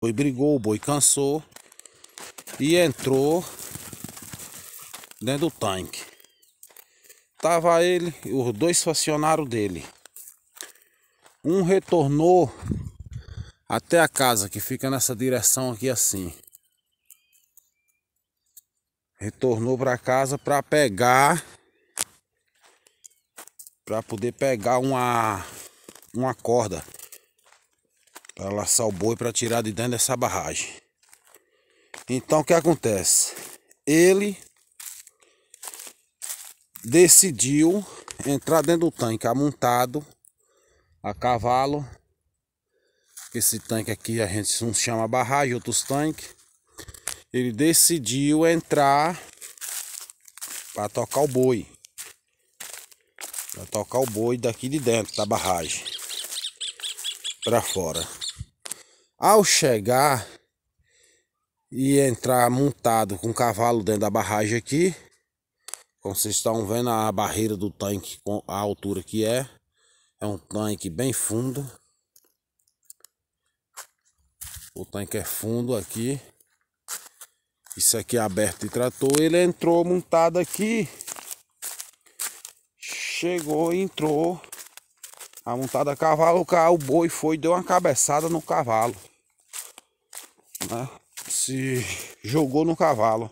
boi brigou, o boi cansou e entrou dentro do tanque. Tava ele e os dois funcionários dele. Um retornou até a casa que fica nessa direção aqui assim. Retornou para casa para pegar para poder pegar uma uma corda para laçar o boi para tirar de dentro dessa barragem. Então o que acontece? Ele decidiu entrar dentro do tanque amontado a cavalo. Esse tanque aqui a gente não chama barragem, outros tanques. Ele decidiu entrar para tocar o boi. Para tocar o boi daqui de dentro da barragem para fora. Ao chegar e entrar montado com o cavalo dentro da barragem aqui, como vocês estão vendo a barreira do tanque com a altura que é, é um tanque bem fundo. O tanque é fundo aqui. Isso aqui é aberto e tratou. Ele entrou montado aqui. Chegou, entrou. A montada a cavalo, o boi foi deu uma cabeçada no cavalo. Né? Se jogou no cavalo.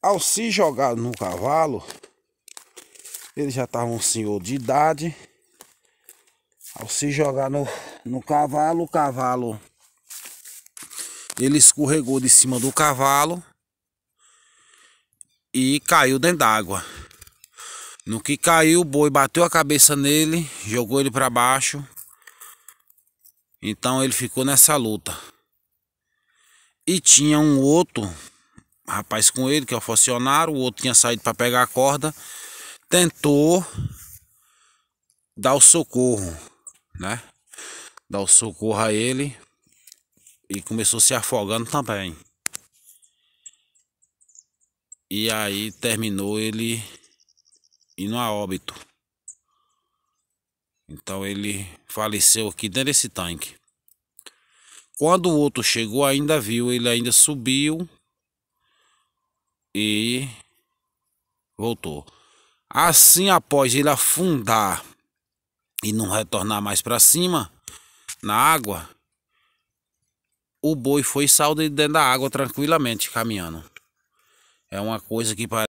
Ao se jogar no cavalo, ele já estava um senhor de idade. Ao se jogar no, no cavalo, o cavalo ele escorregou de cima do cavalo e caiu dentro d'água. No que caiu, o boi bateu a cabeça nele, jogou ele para baixo. Então ele ficou nessa luta. E tinha um outro rapaz com ele, que é o funcionário, o outro tinha saído para pegar a corda, tentou dar o socorro, né? Dar o socorro a ele e começou se afogando também. E aí terminou ele e não há óbito. Então ele faleceu aqui dentro desse tanque. Quando o outro chegou, ainda viu, ele ainda subiu e voltou. Assim, após ele afundar e não retornar mais para cima, na água, o boi foi saldo dentro da água tranquilamente, caminhando. É uma coisa que parece.